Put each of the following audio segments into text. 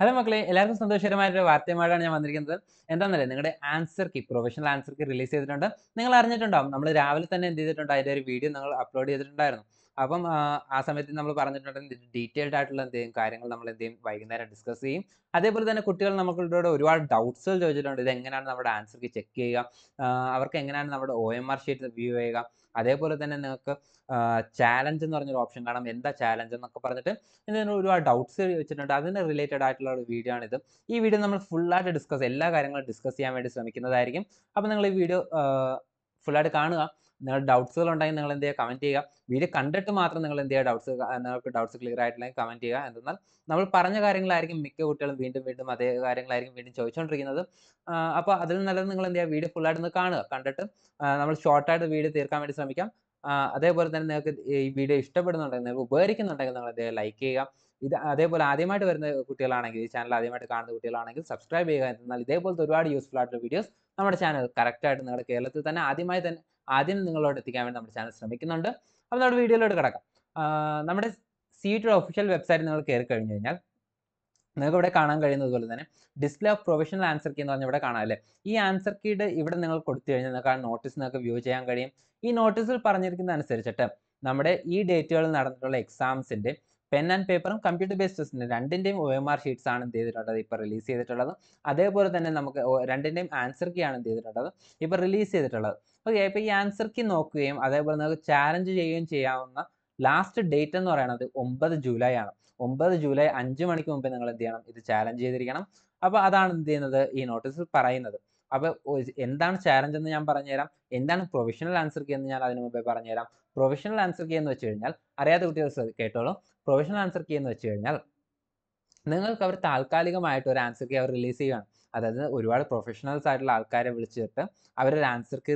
hello മക്കളെ എല്ലാവർക്കും സന്തോഷകരമായൊരു വാർത്തയുമായിട്ടാണ് ഞാൻ വന്നിരിക്കുന്നത് എന്താണെന്നല്ലേ നിങ്ങളുടെ answer key professional answer key release ചെയ്തിട്ടുണ്ട് നിങ്ങൾ അറിഞ്ഞിട്ടുണ്ടാവും നമ്മൾ രാവിലെ തന്നെ എന്ത് ചെയ്തിട്ടുണ്ട് അതിൻ്റെ ഒരു വീഡിയോ നിങ്ങൾ അപ്ലോഡ് ചെയ്തിട്ടുണ്ടായിരുന്നു അപ്പം ആ സമയത്ത് നമ്മൾ പറഞ്ഞിട്ടുണ്ടെങ്കിൽ ഡീറ്റെയിൽഡ് ആയിട്ടുള്ള എന്തെങ്കിലും കാര്യങ്ങൾ നമ്മൾ എന്തെങ്കിലും വൈകുന്നേരം ഡിസ്കസ് ചെയ്യും അതേപോലെ തന്നെ കുട്ടികൾ നമുക്കിവിടെ ഒരുപാട് ഡൗട്ട്സുകൾ ചോദിച്ചിട്ടുണ്ട് ഇത് എങ്ങനെയാണ് നമ്മുടെ ആൻസർ കി ചെക്ക് ചെയ്യുക അവർക്ക് എങ്ങനെയാണ് നമ്മുടെ O M R sheet view ചെയ്യുക അതേപോലെ തന്നെ നിങ്ങൾക്ക് ചാലഞ്ച് എന്ന് പറഞ്ഞൊരു ഓപ്ഷൻ കാണാം എന്താ ചാലഞ്ച് എന്നൊക്കെ പറഞ്ഞിട്ട് ഇതിന് ഒരുപാട് ഡൗട്ട്സ് വെച്ചിട്ടുണ്ട് അതിന് റിലേറ്റഡ് ആയിട്ടുള്ള ഒരു വീഡിയോ ആണിത് ഈ വീഡിയോ നമ്മൾ ഫുള്ളായിട്ട് ഡിസ്കസ് എല്ലാ കാര്യങ്ങളും ഡിസ്കസ് ചെയ്യാൻ വേണ്ടി ശ്രമിക്കുന്നതായിരിക്കും അപ്പോൾ നിങ്ങൾ ഈ വീഡിയോ ഫുള്ളായിട്ട് കാണുക നിങ്ങളുടെ ഡൗട്ട്സുകൾ ഉണ്ടെങ്കിൽ നിങ്ങൾ എന്ത് ചെയ്യുക കമൻറ്റ് ചെയ്യുക വീഡിയോ കണ്ടിട്ട് മാത്രം നിങ്ങൾ എന്ത് ചെയ്യുക ഡൗട്ട്സ് നിങ്ങൾക്ക് ഡൗട്ട്സ് ക്ലിയർ ആയിട്ടില്ലെങ്കിൽ കമൻറ്റ് ചെയ്യുക എന്തെന്നാൽ നമ്മൾ പറഞ്ഞ കാര്യങ്ങളായിരിക്കും മിക്ക കുട്ടികളും വീണ്ടും വീണ്ടും അതേ കാര്യങ്ങളായിരിക്കും വീണ്ടും ചോദിച്ചുകൊണ്ടിരിക്കുന്നത് അപ്പോൾ അതിൽ നല്ലത് നിങ്ങൾ എന്ത് ചെയ്യുക വീഡിയോ ഫുള്ളായിട്ട് ഒന്ന് കാണുക കണ്ടിട്ട് നമ്മൾ ഷോർട്ടായിട്ട് വീഡിയോ തീർക്കാൻ വേണ്ടി ശ്രമിക്കാം അതേപോലെ തന്നെ നിങ്ങൾക്ക് ഈ വീഡിയോ ഇഷ്ടപ്പെടുന്നുണ്ടെങ്കിൽ നിങ്ങൾക്ക് ഉപകരിക്കുന്നുണ്ടെങ്കിൽ നിങ്ങൾ എന്ത് ലൈക്ക് ചെയ്യുക ഇത് അതേപോലെ ആദ്യമായിട്ട് വരുന്ന കുട്ടികളാണെങ്കിൽ ഈ ചാനൽ ആദ്യമായിട്ട് കാണുന്ന കുട്ടികളാണെങ്കിൽ സബ്സ്ക്രൈബ് ചെയ്യുക എന്നാൽ ഇതേപോലത്തെ ഒരുപാട് യൂസ്ഫുൾ ആയിട്ടുള്ള വീഡിയോസ് നമ്മുടെ ചാനൽ കറക്റ്റായിട്ട് നിങ്ങളുടെ കേരളത്തിൽ തന്നെ ആദ്യമായി തന്നെ ആദ്യം നിങ്ങളോട് എത്തിക്കാൻ വേണ്ടി നമ്മുടെ ചാനൽ ശ്രമിക്കുന്നുണ്ട് അപ്പോൾ നമ്മുടെ വീഡിയോയിലോട്ട് കിടക്കാം നമ്മുടെ സീറ്റിയുടെ ഒഫീഷ്യൽ വെബ്സൈറ്റ് നിങ്ങൾ കയറി കഴിഞ്ഞു കഴിഞ്ഞാൽ നിങ്ങൾക്ക് ഇവിടെ കാണാൻ കഴിയുന്നത് പോലെ തന്നെ display of professional answer key എന്ന് പറഞ്ഞാൽ ഇവിടെ കാണാം അല്ലേ ഈ ആൻസർ കീഡ് ഇവിടെ നിങ്ങൾ കൊടുത്തു കഴിഞ്ഞാൽ നിങ്ങൾക്ക് ആ നോട്ടീസ് നിങ്ങൾക്ക് വ്യൂ ചെയ്യാൻ കഴിയും ഈ നോട്ടീസിൽ പറഞ്ഞിരിക്കുന്ന അനുസരിച്ചിട്ട് നമ്മുടെ ഈ ഡേറ്റുകളിൽ നടന്നിട്ടുള്ള എക്സാംസിൻ്റെ പെൻ ആൻഡ് പേപ്പറും കമ്പ്യൂട്ടർ ബേസ്ഡ് ടെസ്റ്റിന് രണ്ടിൻ്റെയും ഒ എം ആർ ഷീറ്റ്സ് ആണ് എന്ത് ചെയ്തിട്ടുള്ളത് ഇപ്പോൾ റിലീസ് ചെയ്തിട്ടുള്ളത് അതേപോലെ തന്നെ നമുക്ക് രണ്ടിൻ്റെയും ആൻസർ കീ ആണ് എന്ത് ചെയ്തിട്ടുള്ളത് ഇപ്പോൾ റിലീസ് ചെയ്തിട്ടുള്ളത് ഓക്കെ ഇപ്പോൾ ഈ ആൻസർ കീ നോക്കുകയും അതേപോലെ നമുക്ക് ചാലഞ്ച് ചെയ്യുകയും ചെയ്യാവുന്ന ലാസ്റ്റ് ഡേറ്റ് എന്ന് പറയുന്നത് ഒമ്പത് ജൂലൈ ആണ് ഒമ്പത് ജൂലൈ അഞ്ച് മണിക്ക് മുമ്പ് നിങ്ങൾ എന്ത് ചെയ്യണം ഇത് ചാലഞ്ച് ചെയ്തിരിക്കണം അപ്പോൾ അതാണ് എന്ത് ചെയ്യുന്നത് ഈ നോട്ടീസ് പറയുന്നത് അപ്പോൾ എന്താണ് ചാലഞ്ച് എന്ന് ഞാൻ പറഞ്ഞുതരാം എന്താണ് പ്രൊവിഷണൽ ആൻസർ കീ എന്ന് ഞാൻ അതിനു മുമ്പേ പറഞ്ഞുതരാം പ്രൊവിഷണൽ ആൻസർ കീ എന്ന് വെച്ച് കഴിഞ്ഞാൽ അറിയാത്ത കുട്ടികൾ കേട്ടോളൂ പ്രൊഫഷണൽ ആൻസർ കീ എന്ന് വെച്ച് കഴിഞ്ഞാൽ നിങ്ങൾക്ക് അവർ താൽക്കാലികമായിട്ട് ഒരു ആൻസർ കീ അവർ റിലീസ് ചെയ്യുകയാണ് അതായത് ഒരുപാട് പ്രൊഫഷണൽസ് ആയിട്ടുള്ള ആൾക്കാരെ വിളിച്ചിട്ട് അവരൊരു ആൻസർ കീ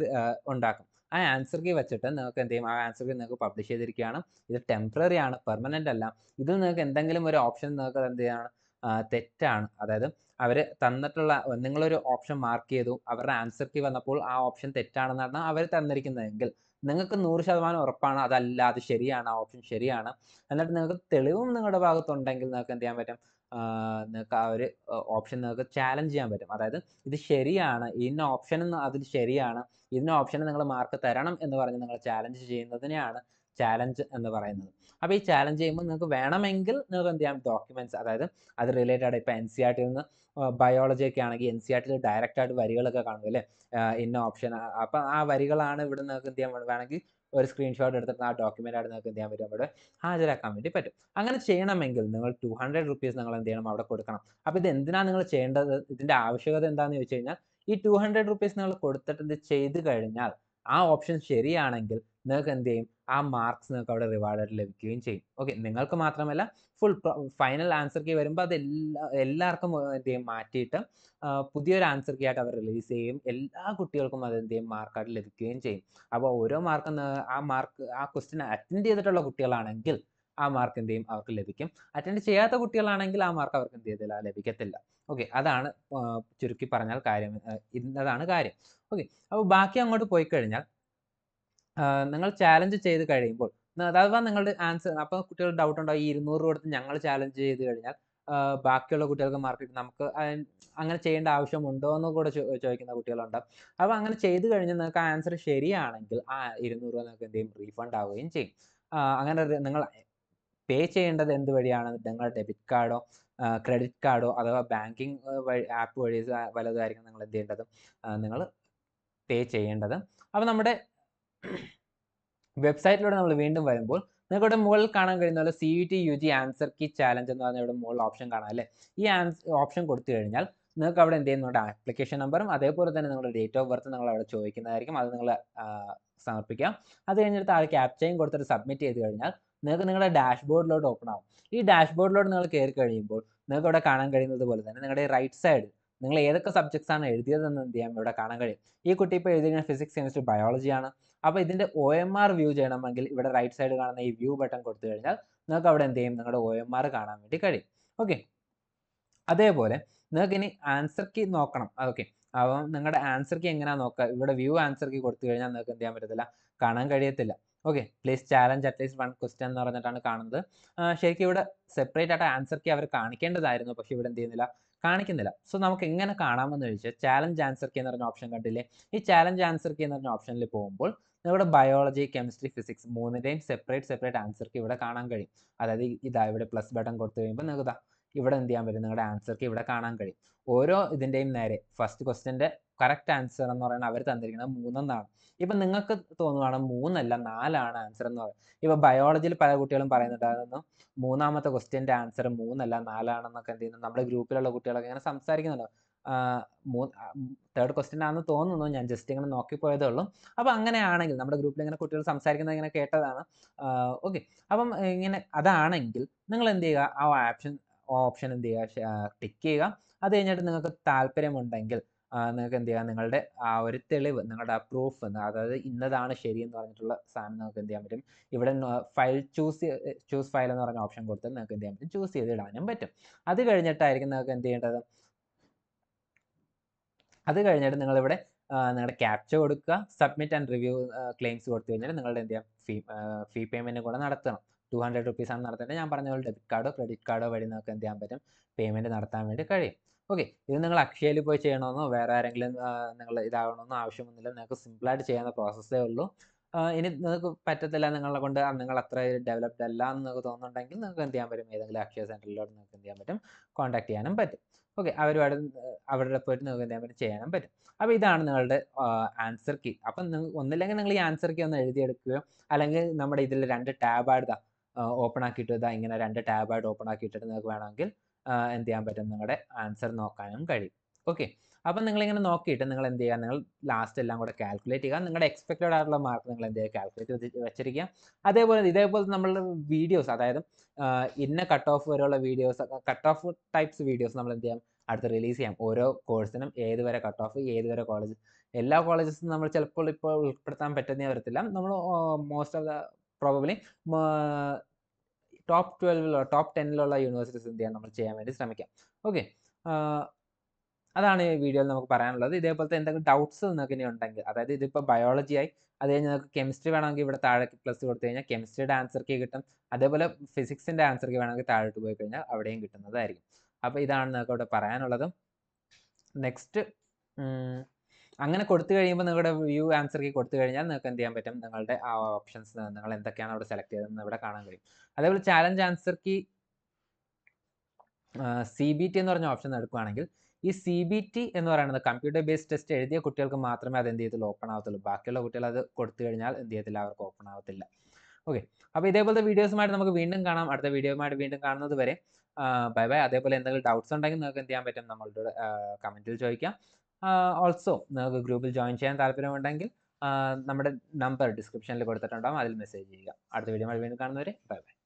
ഉണ്ടാക്കും ആ ആൻസർ കീ വെച്ചിട്ട് നിങ്ങൾക്ക് എന്ത് ചെയ്യും ആ ആൻസർ കീ നിങ്ങൾക്ക് പബ്ലിഷ് ചെയ്തിരിക്കുകയാണ് ഇത് ടെമ്പററി ആണ് പെർമനൻ്റ് അല്ല ഇതിൽ നിങ്ങൾക്ക് എന്തെങ്കിലും ഒരു ഓപ്ഷൻ നിങ്ങൾക്ക് എന്ത് ചെയ്യണം തെറ്റാണ് അതായത് അവർ തന്നിട്ടുള്ള നിങ്ങളൊരു ഓപ്ഷൻ മാർക്ക് ചെയ്തു അവരുടെ ആൻസർ കീ വന്നപ്പോൾ ആ ഓപ്ഷൻ തെറ്റാണെന്നാണ് അവർ തന്നിരിക്കുന്നതെങ്കിൽ നിങ്ങൾക്ക് നൂറ് ശതമാനം ഉറപ്പാണ് അതല്ല അത് ശരിയാണ് ആ ഓപ്ഷൻ ശരിയാണ് എന്നിട്ട് നിങ്ങൾക്ക് തെളിവും നിങ്ങളുടെ ഭാഗത്തുണ്ടെങ്കിൽ നിങ്ങൾക്ക് എന്ത് ചെയ്യാൻ പറ്റും നിങ്ങൾക്ക് ആ ഒരു ഓപ്ഷൻ നിങ്ങൾക്ക് ചാലഞ്ച് ചെയ്യാൻ പറ്റും അതായത് ഇത് ശരിയാണ് ഇന്ന ഓപ്ഷൻ അതിൽ ശരിയാണ് ഇന്ന ഓപ്ഷന് നിങ്ങൾ മാർക്ക് തരണം എന്ന് പറഞ്ഞ് നിങ്ങൾ ചാലഞ്ച് ചെയ്യുന്നതിനെയാണ് ചാലഞ്ച് എന്ന് പറയുന്നത് അപ്പോൾ ഈ ചാലഞ്ച് ചെയ്യുമ്പോൾ നിങ്ങൾക്ക് വേണമെങ്കിൽ നിങ്ങൾക്ക് എന്ത് ചെയ്യാം ഡോക്യുമെന്റ്സ് അതായത് അത് റിലേറ്റഡ് ഇപ്പൊ എൻ സി ആർ നിന്ന് ബയോളജി ഒക്കെ ആണെങ്കിൽ എൻ സി ആർ ഡയറക്റ്റ് ആയിട്ട് വരികളൊക്കെ കാണും അല്ലേ ഇന്ന ഓപ്ഷൻ അപ്പൊ ആ വരികളാണ് ഇവിടെ നിങ്ങൾക്ക് എന്ത് ചെയ്യാൻ വേണമെങ്കിൽ ഒരു സ്ക്രീൻഷോട്ട് എടുത്തിട്ട് ആ ഡോക്യുമെന്റ് ആയിട്ട് നിങ്ങൾക്ക് എന്ത് ചെയ്യാൻ പറ്റും അവിടെ ഹാജരാക്കാൻ വേണ്ടി പറ്റും അങ്ങനെ ചെയ്യണമെങ്കിൽ നിങ്ങൾ ടു ഹൺഡ്രഡ് റുപ്പീസ് നിങ്ങൾ എന്ത് ചെയ്യണം അവിടെ കൊടുക്കണം അപ്പോൾ ഇത് എന്തിനാണ് നിങ്ങൾ ചെയ്യേണ്ടത് ഇതിന്റെ ആവശ്യകത എന്താണെന്ന് ചോദിച്ചു കഴിഞ്ഞാൽ ഈ ടു ഹൺഡ്രഡ് റുപ്പീസ് നിങ്ങൾ കൊടുത്തിട്ട് ഇത് ചെയ്ത് കഴിഞ്ഞാൽ ആ ഓപ്ഷൻ ശരിയാണെങ്കിൽ നിങ്ങൾക്ക് എന്ത് ചെയ്യും ആ മാർക്സ് നിങ്ങൾക്ക് അവിടെ റിവാർഡായിട്ട് ലഭിക്കുകയും ചെയ്യും ഓക്കെ നിങ്ങൾക്ക് മാത്രമല്ല ഫുൾ ഫൈനൽ ആൻസർ കീ വരുമ്പോൾ അത് എല്ലാ എല്ലാവർക്കും എന്ത് ചെയ്യും മാറ്റിയിട്ട് പുതിയൊരു ആൻസർ കീ ആയിട്ട് അവർ റിലീസ് ചെയ്യും എല്ലാ കുട്ടികൾക്കും അത് എന്ത് ചെയ്യും മാർക്കായിട്ട് ലഭിക്കുകയും ചെയ്യും അപ്പോൾ ഓരോ മാർക്കും ആ മാർക്ക് ആ ക്വസ്റ്റ്യൻ അറ്റൻഡ് ചെയ്തിട്ടുള്ള കുട്ടികളാണെങ്കിൽ ആ മാർക്ക് എന്ത് ചെയ്യും അവർക്ക് ലഭിക്കും അറ്റൻഡ് ചെയ്യാത്ത കുട്ടികളാണെങ്കിൽ ആ മാർക്ക് അവർക്ക് എന്ത് ചെയ്തില്ല ലഭിക്കത്തില്ല ഓക്കെ അതാണ് ചുരുക്കി പറഞ്ഞാൽ കാര്യം ഇന്നതാണ് കാര്യം ഓക്കെ അപ്പോൾ ബാക്കി അങ്ങോട്ട് പോയി കഴിഞ്ഞാൽ നിങ്ങൾ ചാലഞ്ച് ചെയ്ത് കഴിയുമ്പോൾ അഥവാ നിങ്ങളുടെ ആൻസർ അപ്പോൾ കുട്ടികൾ ഡൗട്ട് ഉണ്ടോ ഈ ഇരുന്നൂറ് കൊടുത്ത് ഞങ്ങൾ ചാലഞ്ച് ചെയ്ത് കഴിഞ്ഞാൽ ബാക്കിയുള്ള കുട്ടികൾക്ക് മാർക്ക് കിട്ടും നമുക്ക് അങ്ങനെ ചെയ്യേണ്ട ആവശ്യമുണ്ടോ എന്ന് കൂടെ ചോദിക്കുന്ന കുട്ടികളുണ്ട് അപ്പോൾ അങ്ങനെ ചെയ്തു കഴിഞ്ഞാൽ നിങ്ങൾക്ക് ആൻസർ ശരിയാണെങ്കിൽ ആ ഇരുന്നൂറ് രൂപ നിങ്ങൾക്ക് എന്തെങ്കിലും റീഫണ്ട് ആവുകയും ചെയ്യും അങ്ങനെ നിങ്ങൾ പേ ചെയ്യേണ്ടത് എന്ത് വഴിയാണ് നിങ്ങളുടെ ഡെബിറ്റ് കാർഡോ ക്രെഡിറ്റ് കാർഡോ അഥവാ ബാങ്കിങ് വഴി ആപ്പ് വഴി വലതായിരിക്കും നിങ്ങൾ എന്ത് ചെയ്യേണ്ടത് നിങ്ങൾ പേ ചെയ്യേണ്ടത് അപ്പോൾ നമ്മുടെ വെബ്സൈറ്റിലൂടെ നമ്മൾ വീണ്ടും വരുമ്പോൾ നിങ്ങൾക്ക് ഇവിടെ മുകളിൽ കാണാൻ കഴിയുന്ന പോലെ C T U G answer key challenge എന്ന് പറഞ്ഞ ഇവിടെ മുകളിൽ ഓപ്ഷൻ കാണാം അല്ലേ ഈ ആൻസർ ഓപ്ഷൻ കൊടുത്തു കഴിഞ്ഞാൽ നിങ്ങൾക്ക് അവിടെ എന്ത് ചെയ്യുന്നുണ്ട് ആപ്ലിക്കേഷൻ നമ്പറും അതേപോലെ തന്നെ നിങ്ങളുടെ ഡേറ്റ് ഓഫ് ബർത്ത് നിങ്ങൾ അവിടെ ചോദിക്കുന്നതായിരിക്കും അത് നിങ്ങൾ സമർപ്പിക്കാം അത് കഴിഞ്ഞിട്ട് ആ ക്യാപ്ചയും കൊടുത്തിട്ട് സബ്മിറ്റ് ചെയ്ത് കഴിഞ്ഞാൽ നിങ്ങൾക്ക് നിങ്ങളുടെ ഡാഷ്ബോർഡിലോട്ട് ഓപ്പൺ ആവും ഈ ഡാഷ്ബോർഡിലോട്ട് നിങ്ങൾ കയറി കഴിയുമ്പോൾ നിങ്ങൾക്ക് ഇവിടെ കാണാൻ കഴിയുന്നത് പോലെ തന്നെ നിങ്ങളുടെ റൈറ്റ് സൈഡ് നിങ്ങൾ ഏതൊക്കെ സബ്ജക്ട്സ് ആണ് എഴുതിയതെന്ന് എന്ത് ചെയ്യാം ഇവിടെ കാണാൻ കഴിയും ഈ കുട്ടി ഇപ്പോൾ എഴുതിയിരിക്കുന്ന ഫിസിക്സ് കെമിസ്ട്രി ബയോളജിയാണ് അപ്പോൾ ഇതിന്റെ ഒ എം ആർ വ്യൂ ചെയ്യണമെങ്കിൽ ഇവിടെ റൈറ്റ് സൈഡ് കാണുന്ന ഈ വ്യൂ ബട്ടൺ കൊടുത്തു കഴിഞ്ഞാൽ നിങ്ങൾക്ക് അവിടെ എന്ത് ചെയ്യും നിങ്ങളുടെ ഒ എം ആർ കാണാൻ വേണ്ടി കഴിയും ഓക്കെ അതേപോലെ നിങ്ങൾക്ക് ഇനി ആൻസർ കീ നോക്കണം ഓക്കെ അപ്പം നിങ്ങളുടെ ആൻസർ കീ എങ്ങനെയാ നോക്കുക ഇവിടെ വ്യൂ ആൻസർ കീ കൊടുത്തു കഴിഞ്ഞാൽ നിങ്ങൾക്ക് എന്ത് ചെയ്യാൻ പറ്റത്തില്ല കാണാൻ കഴിയത്തില്ല okay please challenge at least one question എന്ന് പറഞ്ഞിട്ടാണ് കാണുന്നത് ശരിക്കും ഇവിടെ സെപ്പറേറ്റ് ആയിട്ട് ആൻസർ കീ അവർ കാണിക്കേണ്ടതായിരുന്നു പക്ഷെ ഇവിടെ എന്ത് ചെയ്യുന്നില്ല കാണിക്കുന്നില്ല സോ നമുക്ക് എങ്ങനെ കാണാമെന്ന് ചോദിച്ചാൽ ചാലഞ്ച് ആൻസർ കീ എന്ന് പറഞ്ഞ ഓപ്ഷൻ കണ്ടില്ലേ ഈ ചാലഞ്ച് ആൻസർ കീ എന്ന് പറഞ്ഞ ഓപ്ഷനിൽ പോകുമ്പോൾ ഇവിടെ ബയോളജി കെമിസ്ട്രി ഫിസിക്സ് മൂന്നിൻ്റെയും സെപ്പറേറ്റ് സെപ്പറേറ്റ് ആൻസർ കീ ഇവിടെ കാണാൻ കഴിയും അതായത് ഇതാ ഇവിടെ പ്ലസ് ബട്ടൺ കൊടുത്തു കഴിയുമ്പോൾ നിങ്ങൾക്ക് ഇവിടെ എന്ത് ചെയ്യാൻ പറ്റും നിങ്ങളുടെ ആൻസർക്ക് ഇവിടെ കാണാൻ കഴിയും ഓരോ ഇതിൻ്റെയും നേരെ ഫസ്റ്റ് ക്വസ്റ്റിൻ്റെ കറക്റ്റ് ആൻസർ എന്ന് പറയുന്നത് അവർ തന്നിരിക്കുന്നത് മൂന്നെന്നാണ് ഇപ്പം നിങ്ങൾക്ക് തോന്നുവാണ് മൂന്നല്ല നാലാണ് ആൻസർ എന്ന് പറയുന്നത് ഇപ്പം ബയോളജിയിൽ പല കുട്ടികളും പറയുന്നുണ്ടായിരുന്നു മൂന്നാമത്തെ ക്വസ്റ്റ്യൻ്റെ ആൻസർ മൂന്നല്ല നാലാണെന്നൊക്കെ എന്ത് ചെയ്യുന്നു നമ്മുടെ ഗ്രൂപ്പിലുള്ള കുട്ടികളൊക്കെ ഇങ്ങനെ സംസാരിക്കുന്നുണ്ടോ മൂന്ന് തേർഡ് ക്വസ്റ്റ്യൻ ആണെന്ന് തോന്നുന്നു ഞാൻ ജസ്റ്റ് ഇങ്ങനെ നോക്കിപ്പോയതേ ഉള്ളൂ അപ്പോൾ അങ്ങനെയാണെങ്കിൽ നമ്മുടെ ഗ്രൂപ്പിൽ ഇങ്ങനെ കുട്ടികൾ സംസാരിക്കുന്നത് ഇങ്ങനെ കേട്ടതാണ് ഓക്കെ അപ്പം ഇങ്ങനെ അതാണെങ്കിൽ നിങ്ങൾ എന്ത് ചെയ്യുക ആ ഓപ്ഷൻ ഓപ്ഷൻ എന്ത് ചെയ്യുക ടിക്ക് ചെയ്യുക അത് കഴിഞ്ഞിട്ട് നിങ്ങൾക്ക് താല്പര്യമുണ്ടെങ്കിൽ നിങ്ങൾക്ക് എന്ത് ചെയ്യുക നിങ്ങളുടെ ആ ഒരു തെളിവ് നിങ്ങളുടെ ആ പ്രൂഫ് അതായത് ഇന്നതാണ് ശരി എന്ന് പറഞ്ഞിട്ടുള്ള സാധനം നിങ്ങൾക്ക് എന്ത് ചെയ്യാൻ പറ്റും ഇവിടെ ഫയൽ ചൂസ് ചൂസ് ഫയൽ എന്ന് പറഞ്ഞ ഓപ്ഷൻ കൊടുത്ത് നിങ്ങൾക്ക് എന്ത് ചെയ്യാൻ പറ്റും ചൂസ് ചെയ്ത് ഇടാനും പറ്റും അത് കഴിഞ്ഞിട്ടായിരിക്കും നിങ്ങൾക്ക് എന്ത് ചെയ്യേണ്ടത് അത് കഴിഞ്ഞിട്ട് നിങ്ങളിവിടെ നിങ്ങളുടെ ക്യാപ്ച കൊടുക്കുക സബ്മിറ്റ് ആൻഡ് റിവ്യൂ ക്ലെയിംസ് കൊടുത്തു കഴിഞ്ഞാൽ നിങ്ങളുടെ എന്ത് ചെയ്യാം ഫീ ഫീ പേയ്മെൻറ്റും കൂടെ നടത്തണം ടു ഹൺഡ്രഡ് റുപ്പീസാണ് നടത്തേണ്ടത് ഞാൻ പറഞ്ഞ പോലെ ഡെബിറ്റ് കാർഡോ ക്രെഡിറ്റ് കാർഡോ വഴി നിങ്ങൾക്ക് എന്ത് ചെയ്യാൻ പറ്റും പേയ്മെൻറ്റ് നടത്താൻ വേണ്ടി കഴിയും ഓക്കെ ഇത് നിങ്ങൾ അക്ഷയയിൽ പോയി ചെയ്യണമെന്നോ വേറെ ആരെങ്കിലും നിങ്ങൾ ഇതാകണമെന്നോ ആവശ്യമൊന്നുമില്ല നിങ്ങൾക്ക് സിമ്പിളായിട്ട് ചെയ്യാവുന്ന പ്രോസസ്സേ ഉള്ളൂ ഇനി നിങ്ങൾക്ക് പറ്റത്തില്ല നിങ്ങളെ കൊണ്ട് നിങ്ങൾ അത്ര ഡെവലപ്ഡ് അല്ല എന്ന് നിങ്ങൾക്ക് തോന്നുന്നുണ്ടെങ്കിൽ നിങ്ങൾക്ക് എന്ത് ചെയ്യാൻ പറ്റും ഏതെങ്കിലും അക്ഷയ സെൻറ്ററിലോട്ട് നിങ്ങൾക്ക് എന്ത് ചെയ്യാൻ പറ്റും കോൺടാക്ട് ചെയ്യാനും പറ്റും ഓക്കെ അവരുമായിട്ട് അവരുടെ പോയിട്ട് നിങ്ങൾക്ക് എന്ത് ചെയ്യാൻ പറ്റും ചെയ്യാനും പറ്റും അപ്പോൾ ഇതാണ് നിങ്ങളുടെ ആൻസർ കീ അപ്പം ഒന്നില്ലെങ്കിൽ നിങ്ങൾ ഈ ആൻസർ കീ ഒന്ന് എഴുതിയെടുക്കുകയോ അല്ലെങ്കിൽ നമ്മുടെ ഇതിൽ രണ്ട് ടാബ് ആടുക ഓപ്പൺ ആക്കിയിട്ട് ഇതാ ഇങ്ങനെ രണ്ട് ടാബായിട്ട് ഓപ്പൺ ആക്കിയിട്ടിട്ട് നിങ്ങൾക്ക് വേണമെങ്കിൽ എന്ത് ചെയ്യാൻ പറ്റും നിങ്ങളുടെ ആൻസർ നോക്കാനും കഴിയും ഓക്കെ അപ്പം നിങ്ങളിങ്ങനെ നോക്കിയിട്ട് നിങ്ങൾ എന്ത് ചെയ്യുക നിങ്ങൾ ലാസ്റ്റ് എല്ലാം കൂടെ കാൽക്കുലേറ്റ് ചെയ്യുക നിങ്ങളുടെ എക്സ്പെക്റ്റഡ് ആയിട്ടുള്ള മാർക്ക് നിങ്ങൾ എന്ത് ചെയ്യുക കാൽക്കുലേറ്റ് വെച്ചിരിക്കുക അതേപോലെ ഇതേപോലെ നമ്മൾ വീഡിയോസ് അതായത് ഇന്ന കട്ട് ഓഫ് വരെയുള്ള videos cut off types videos നമ്മൾ എന്ത് ചെയ്യാം അടുത്ത് റിലീസ് ചെയ്യാം ഓരോ കോഴ്സിനും ഏത് വരെ കട്ട് ഓഫ് ഏത് വരെ കോളേജ് എല്ലാ കോളേജസും നമ്മൾ ചിലപ്പോൾ ഇപ്പോൾ ഉൾപ്പെടുത്താൻ പറ്റുന്നേ വരത്തില്ല നമ്മൾ most of the probably top ട്വൽവിലുള്ള ടോപ്പ് ടെന്നിലുള്ള യൂണിവേഴ്സിറ്റീസ് എന്ത് ചെയ്യാൻ നമ്മൾ ചെയ്യാൻ വേണ്ടി ശ്രമിക്കാം ഓക്കെ അതാണ് ഈ വീഡിയോയിൽ നമുക്ക് പറയാനുള്ളത് ഇതേപോലത്തെ എന്തെങ്കിലും ഡൗട്ട്സ് നിങ്ങൾക്ക് ഇനി ഉണ്ടെങ്കിൽ അതായത് ഇതിപ്പോൾ ബയോളജി ആയി അത് കഴിഞ്ഞ് നിങ്ങൾക്ക് കെമിസ്ട്രി വേണമെങ്കിൽ ഇവിടെ താഴെ പ്ലസ് കൊടുത്തു കഴിഞ്ഞാൽ കെമിസ്ട്രിയുടെ ആൻസർ കീ കിട്ടും അതേപോലെ ഫിസിക്സിൻ്റെ ആൻസർ കീ വേണമെങ്കിൽ താഴോട്ട് പോയി കഴിഞ്ഞാൽ അവിടെയും കിട്ടുന്നതായിരിക്കും അപ്പോൾ ഇതാണ് നിങ്ങൾക്ക് ഇവിടെ പറയാനുള്ളത് നെക്സ്റ്റ് അങ്ങനെ കൊടുത്തു കഴിയുമ്പോൾ നിങ്ങളുടെ വ്യൂ ആൻസർ കീ കൊടുത്തു കഴിഞ്ഞാൽ നിങ്ങൾക്ക് എന്ത് ചെയ്യാൻ പറ്റും നിങ്ങളുടെ ആ ഓപ്ഷൻസ് നിങ്ങൾ എന്തൊക്കെയാണ് അവിടെ സെലക്ട് ചെയ്തതെന്ന് ഇവിടെ കാണാൻ കഴിയും അതേപോലെ challenge answer key C B T എന്ന് പറഞ്ഞ ഓപ്ഷൻ എടുക്കുകയാണെങ്കിൽ ഈ സി ബി ടി എന്ന് പറയുന്നത് കമ്പ്യൂട്ടർ ബേസ്ഡ് ടെസ്റ്റ് എഴുതിയ കുട്ടികൾക്ക് മാത്രമേ അത് എന്ത് ചെയ്യത്തുള്ളൂ ഓപ്പൺ ആവത്തുള്ളൂ ബാക്കിയുള്ള കുട്ടികൾ അത് കൊടുത്തു കഴിഞ്ഞാൽ എന്ത് ചെയ്യത്തില്ല അവർക്ക് ഓപ്പൺ ആവത്തില്ല ഓക്കെ അപ്പോൾ ഇതേപോലത്തെ വീഡിയോസുമായിട്ട് നമുക്ക് വീണ്ടും കാണാം അടുത്ത വീഡിയോയുമായിട്ട് വീണ്ടും കാണുന്നത് വരെ ബൈ ബൈ അതേപോലെ എന്തെങ്കിലും ഡൗട്ട്സ് ഉണ്ടെങ്കിൽ നിങ്ങൾക്ക് എന്ത് ചെയ്യാൻ പറ്റും നമ്മളുടെ കമൻറ്റിൽ ചോദിക്കാം ഓൾസോ നിങ്ങൾക്ക് ഗ്രൂപ്പിൽ ജോയിൻ ചെയ്യാൻ താല്പര്യമുണ്ടെങ്കിൽ നമ്മുടെ നമ്പർ ഡിസ്ക്രിപ്ഷനിൽ കൊടുത്തിട്ടുണ്ടാകും അതിൽ മെസ്സേജ് ചെയ്യുക അടുത്ത വീഡിയോ വീണ്ടും കാണുന്നവരെ ബൈ ബൈ